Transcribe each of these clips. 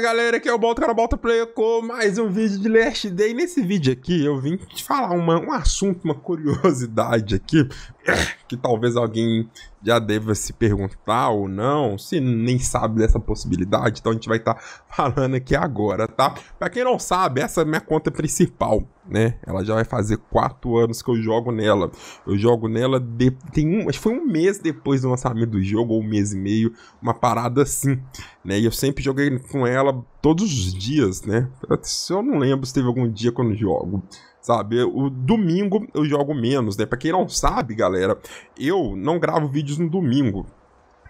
galera, aqui é o Balta, canal Player com mais um vídeo de Last Day. Nesse vídeo aqui eu vim te falar uma, um assunto, uma curiosidade aqui, que talvez alguém já deva se perguntar ou não, se nem sabe dessa possibilidade, então a gente vai estar tá falando aqui agora, tá? Para quem não sabe, essa é a minha conta principal, né? Ela já vai fazer quatro anos que eu jogo nela. Eu jogo nela de... tem um, acho que foi um mês depois do lançamento do jogo ou um mês e meio, uma parada assim, né? E eu sempre joguei com ela todos os dias, né? Se eu não lembro se teve algum dia quando jogo sabe? O domingo eu jogo menos, né? Pra quem não sabe, galera, eu não gravo vídeos no domingo.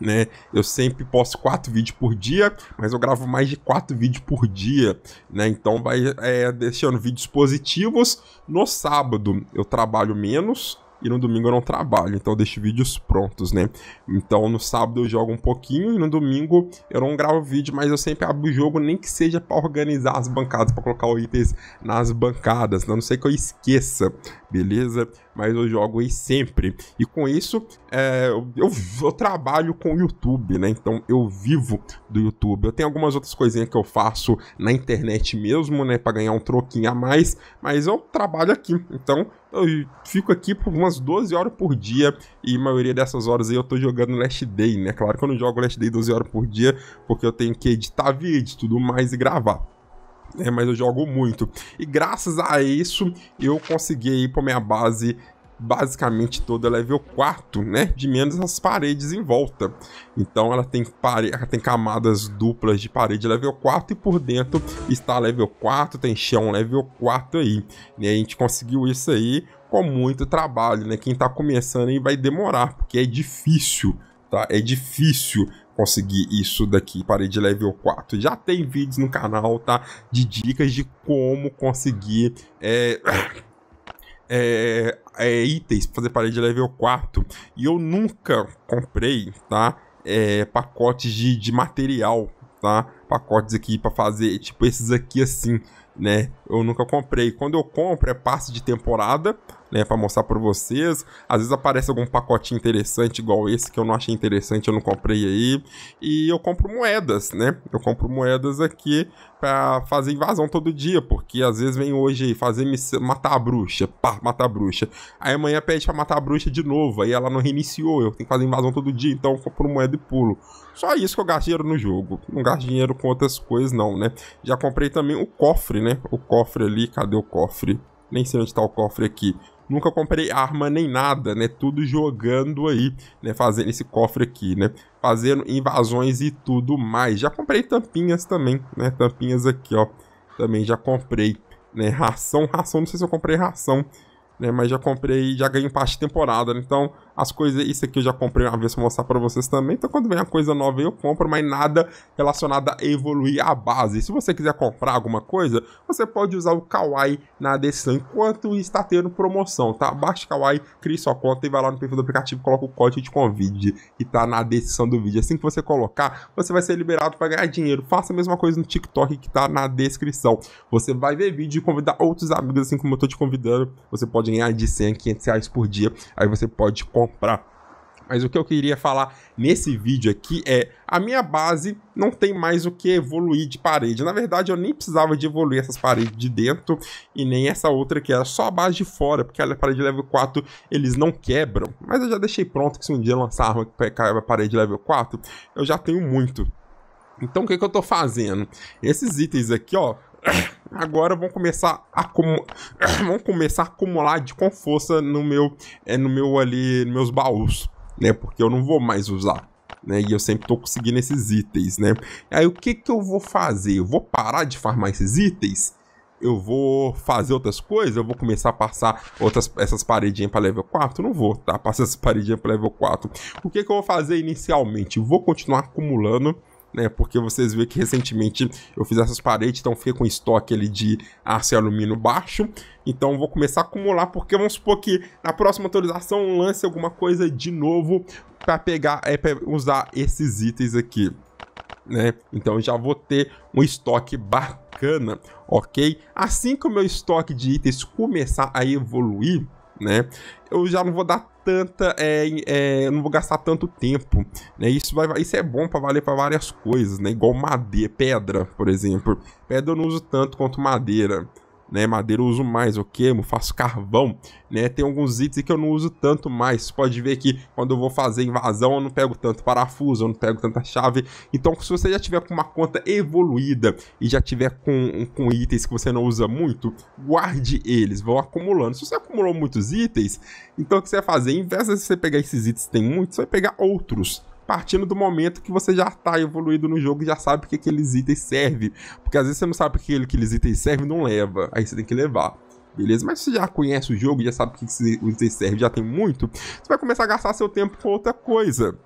Né? Eu sempre posto quatro vídeos por dia, mas eu gravo mais de quatro vídeos por dia, né? Então vai é, deixando vídeos positivos. No sábado eu trabalho menos, e no domingo eu não trabalho, então eu deixo vídeos prontos, né? Então no sábado eu jogo um pouquinho e no domingo eu não gravo vídeo, mas eu sempre abro o jogo, nem que seja para organizar as bancadas, para colocar os itens nas bancadas, né? a não ser que eu esqueça, beleza? mas eu jogo aí sempre. E com isso, é, eu, eu, trabalho com o YouTube, né? Então eu vivo do YouTube. Eu tenho algumas outras coisinhas que eu faço na internet mesmo, né? Pra ganhar um troquinho a mais, mas eu trabalho aqui. Então eu fico aqui por umas 12 horas por dia e a maioria dessas horas aí eu tô jogando Last Day, né? Claro que eu não jogo Last Day 12 horas por dia porque eu tenho que editar vídeo, tudo mais e gravar né? Mas eu jogo muito. E graças a isso, eu consegui ir pra minha base basicamente toda level 4, né? De menos as paredes em volta. Então ela tem, pare... ela tem camadas duplas de parede level 4 e por dentro está level 4, tem chão level 4 aí. E né? a gente conseguiu isso aí com muito trabalho, né? Quem tá começando aí vai demorar, porque é difícil, tá? É difícil conseguir isso daqui, parede level 4. Já tem vídeos no canal, tá? De dicas de como conseguir é, é, é, itens para fazer parede level 4. E eu nunca comprei, tá? É, pacotes de, de material, tá? Pacotes aqui para fazer, tipo, esses aqui assim, né? eu nunca comprei. Quando eu compro, é passe de temporada, né, para mostrar para vocês. Às vezes aparece algum pacotinho interessante, igual esse que eu não achei interessante, eu não comprei aí. E eu compro moedas, né? Eu compro moedas aqui para fazer invasão todo dia, porque às vezes vem hoje fazer missão, matar a bruxa, pá, matar a bruxa. Aí amanhã pede para matar a bruxa de novo, aí ela não reiniciou, eu tenho que fazer invasão todo dia, então eu compro moeda e pulo. Só isso que eu gasto dinheiro no jogo. Não gasto dinheiro com outras coisas, não, né? Já comprei também o cofre, né? O cofre cofre ali, cadê o cofre? Nem sei onde tá o cofre aqui. Nunca comprei arma nem nada, né? Tudo jogando aí, né? Fazendo esse cofre aqui, né? Fazendo invasões e tudo mais. Já comprei tampinhas também, né? Tampinhas aqui, ó. Também já comprei, né? Ração, ração, não sei se eu comprei ração, né? Mas já comprei, já ganhei parte de temporada, né? Então, as coisas. Isso aqui eu já comprei uma vez pra mostrar pra vocês também. Então, quando vem uma coisa nova eu compro, mas nada relacionado a evoluir a base. Se você quiser comprar alguma coisa, você pode usar o Kawaii na descrição enquanto está tendo promoção, tá? Baixe Kawaii, crie sua conta e vai lá no perfil do aplicativo, coloca o código de convite que tá na descrição do vídeo. Assim que você colocar, você vai ser liberado para ganhar dinheiro. Faça a mesma coisa no TikTok que tá na descrição. Você vai ver vídeo e convidar outros amigos, assim como eu tô te convidando. Você pode ganhar de 100 a 500 reais por dia. Aí você pode comprar comprar. Mas o que eu queria falar nesse vídeo aqui é a minha base não tem mais o que evoluir de parede. Na verdade, eu nem precisava de evoluir essas paredes de dentro e nem essa outra que era só a base de fora, porque a parede level 4 eles não quebram. Mas eu já deixei pronto que se um dia lançar uma que a parede level 4, eu já tenho muito. Então o que, que eu estou fazendo? Esses itens aqui, ó, agora vão começar a vão começar a acumular de com força no meu é no meu ali nos meus baús né porque eu não vou mais usar né e eu sempre tô conseguindo esses itens né aí o que que eu vou fazer eu vou parar de farmar esses itens eu vou fazer outras coisas, eu vou começar a passar outras, essas paredinhas para level 4? Não vou, tá? Passar essas paredinhas para level 4. O que, que eu vou fazer inicialmente? Vou continuar acumulando né? Porque vocês viram que recentemente eu fiz essas paredes, então fiquei com estoque ali de aço e alumínio baixo. Então vou começar a acumular, porque vamos supor que na próxima atualização lance alguma coisa de novo para pegar, é, para usar esses itens aqui. Né? Então já vou ter um estoque bacana, ok? Assim que o meu estoque de itens começar a evoluir, né? Eu já não vou dar tanta, é, é não vou gastar tanto tempo, né? Isso vai, isso é bom para valer para várias coisas, né? Igual madeira, pedra, por exemplo. Pedra eu não uso tanto quanto madeira, né? Madeira eu uso mais, eu queimo, faço carvão, né? Tem alguns itens que eu não uso tanto mais. Você pode ver que quando eu vou fazer invasão, eu não pego tanto parafuso, eu não pego tanta chave. Então, se você já tiver com uma conta evoluída e já tiver com, com itens que você não usa muito, guarde eles, vão acumulando. Se você acumulou muitos itens, então o que você vai fazer? Em vez de você pegar esses itens que tem muitos, você vai pegar outros partindo do momento que você já tá evoluído no jogo e já sabe que aqueles itens servem. Porque às vezes você não sabe que aqueles itens servem não leva. Aí você tem que levar beleza? Mas se você já conhece o jogo, já sabe o que itens servem, já tem muito, você vai começar a gastar seu tempo com outra coisa.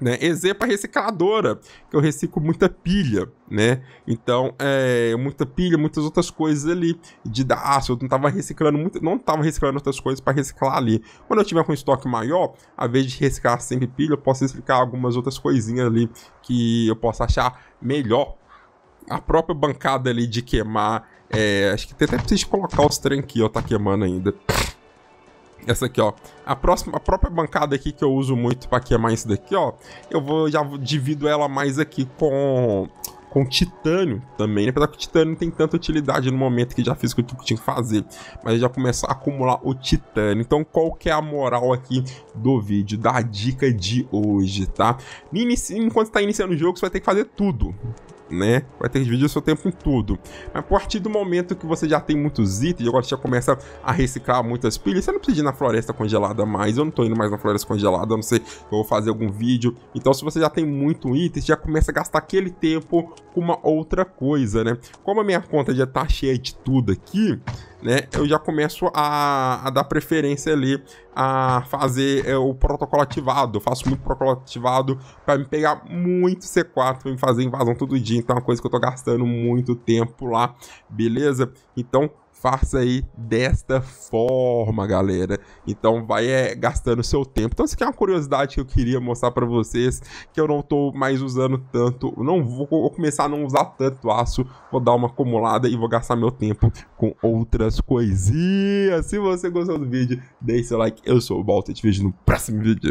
Né? Exemplo, a é recicladora, que eu reciclo muita pilha, né? Então, é, muita pilha, muitas outras coisas ali. De dar, eu não tava reciclando muito, não tava reciclando outras coisas para reciclar ali. Quando eu tiver com estoque maior, a vez de reciclar sempre pilha, eu posso reciclar algumas outras coisinhas ali que eu possa achar melhor. A própria bancada ali de queimar, é, acho que tem até preciso colocar os trem aqui, ó, tá queimando ainda essa aqui, ó. A próxima, a própria bancada aqui que eu uso muito para queimar isso daqui, ó. Eu vou já divido ela mais aqui com com titânio também, né? apesar que o titânio não tem tanta utilidade no momento que já fiz o que eu tinha que fazer, mas já começar a acumular o titânio. Então, qual que é a moral aqui do vídeo, da dica de hoje, tá? Inici... Enquanto está iniciando o jogo, você vai ter que fazer tudo né? Vai ter que dividir o seu tempo em tudo. Mas a partir do momento que você já tem muitos itens, agora você já começa a reciclar muitas pilhas, você não precisa ir na floresta congelada mais. Eu não tô indo mais na floresta congelada, a não sei eu vou fazer algum vídeo. Então, se você já tem muito item, você já começa a gastar aquele tempo com uma outra coisa, né? Como a minha conta já tá cheia de tudo aqui né, eu já começo a, a dar preferência ali a fazer é, o protocolo ativado. Eu faço muito protocolo ativado para me pegar muito C4 e fazer invasão todo dia. Então é uma coisa que eu tô gastando muito tempo lá, beleza? Então faça aí desta forma, galera. Então vai é, gastando seu tempo. Então isso aqui é uma curiosidade que eu queria mostrar para vocês, que eu não tô mais usando tanto, não vou, vou, começar a não usar tanto aço, vou dar uma acumulada e vou gastar meu tempo com outras coisinhas. Se você gostou do vídeo, deixe seu like. Eu sou o Balta, te vejo no próximo vídeo.